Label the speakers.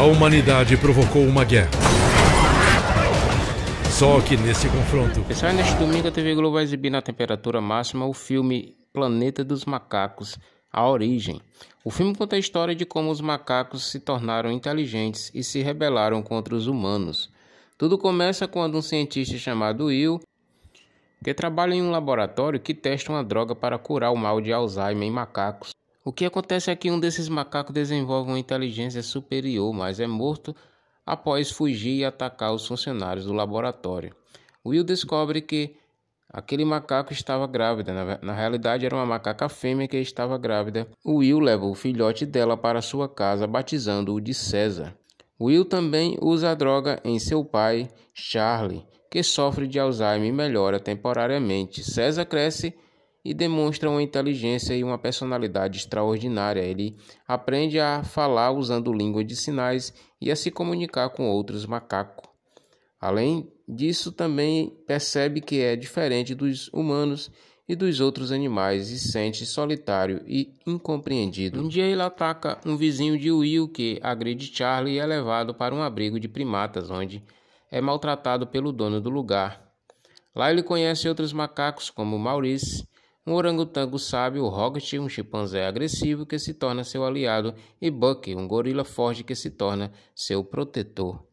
Speaker 1: A humanidade provocou uma guerra. Só que nesse confronto. Pessoal, neste domingo a TV Globo vai exibir na temperatura máxima o filme Planeta dos Macacos A Origem. O filme conta a história de como os macacos se tornaram inteligentes e se rebelaram contra os humanos. Tudo começa quando um cientista chamado Will, que trabalha em um laboratório que testa uma droga para curar o mal de Alzheimer em macacos, o que acontece é que um desses macacos desenvolve uma inteligência superior, mas é morto após fugir e atacar os funcionários do laboratório. Will descobre que aquele macaco estava grávida. Na, na realidade, era uma macaca fêmea que estava grávida. Will leva o filhote dela para sua casa, batizando-o de César. Will também usa a droga em seu pai, Charlie, que sofre de Alzheimer e melhora temporariamente. César cresce e demonstra uma inteligência e uma personalidade extraordinária. Ele aprende a falar usando língua de sinais e a se comunicar com outros macacos. Além disso, também percebe que é diferente dos humanos e dos outros animais e sente solitário e incompreendido. Um dia ele ataca um vizinho de Will que agride Charlie e é levado para um abrigo de primatas onde é maltratado pelo dono do lugar. Lá ele conhece outros macacos como Maurice, um orangotango sábio, Rocket, um chimpanzé agressivo que se torna seu aliado, e Bucky, um gorila forte que se torna seu protetor.